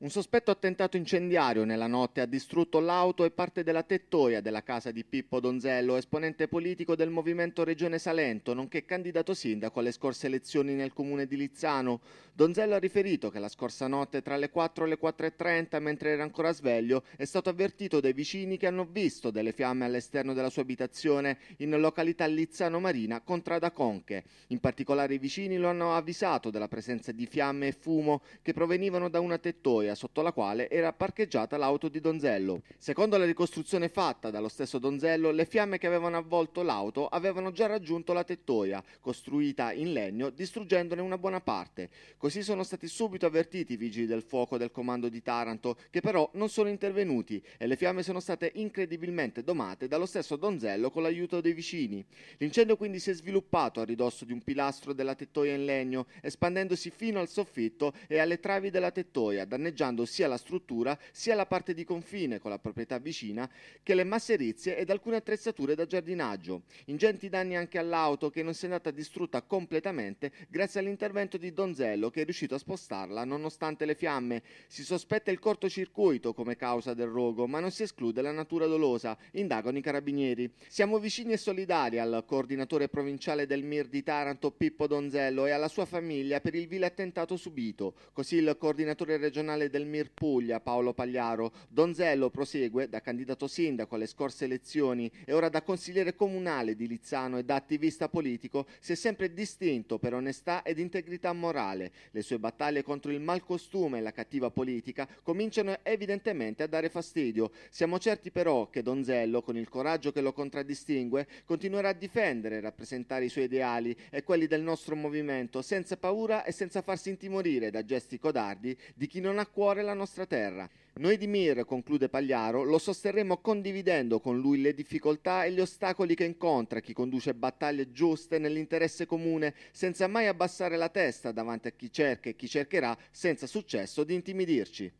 Un sospetto attentato incendiario nella notte ha distrutto l'auto e parte della tettoia della casa di Pippo Donzello, esponente politico del Movimento Regione Salento, nonché candidato sindaco alle scorse elezioni nel comune di Lizzano. Donzello ha riferito che la scorsa notte tra le 4 e le 4.30, mentre era ancora sveglio, è stato avvertito dai vicini che hanno visto delle fiamme all'esterno della sua abitazione in località Lizzano Marina, contrada Conche. In particolare i vicini lo hanno avvisato della presenza di fiamme e fumo che provenivano da una tettoia tettoia sotto la quale era parcheggiata l'auto di Donzello. Secondo la ricostruzione fatta dallo stesso Donzello, le fiamme che avevano avvolto l'auto avevano già raggiunto la tettoia, costruita in legno, distruggendone una buona parte. Così sono stati subito avvertiti i vigili del fuoco del comando di Taranto, che però non sono intervenuti e le fiamme sono state incredibilmente domate dallo stesso Donzello con l'aiuto dei vicini. L'incendio quindi si è sviluppato a ridosso di un pilastro della tettoia in legno, espandendosi fino al soffitto e alle travi della tettoia, danneggiando danneggiando sia la struttura sia la parte di confine con la proprietà vicina che le masserizie ed alcune attrezzature da giardinaggio. Ingenti danni anche all'auto che non si è andata distrutta completamente grazie all'intervento di Donzello che è riuscito a spostarla nonostante le fiamme. Si sospetta il cortocircuito come causa del rogo ma non si esclude la natura dolosa, indagano i carabinieri. Siamo vicini e solidari al coordinatore provinciale del MIR di Taranto Pippo Donzello e alla sua famiglia per il vile attentato subito. Così il coordinatore regionale del Mir Puglia, Paolo Pagliaro. Donzello prosegue da candidato sindaco alle scorse elezioni e ora da consigliere comunale di Lizzano e da attivista politico si è sempre distinto per onestà ed integrità morale. Le sue battaglie contro il malcostume e la cattiva politica cominciano evidentemente a dare fastidio. Siamo certi però che Donzello, con il coraggio che lo contraddistingue, continuerà a difendere e rappresentare i suoi ideali e quelli del nostro movimento senza paura e senza farsi intimorire da gesti codardi di chi non ha cuore la nostra terra. Noi di Mir, conclude Pagliaro, lo sosterremo condividendo con lui le difficoltà e gli ostacoli che incontra chi conduce battaglie giuste nell'interesse comune, senza mai abbassare la testa davanti a chi cerca e chi cercherà, senza successo, di intimidirci.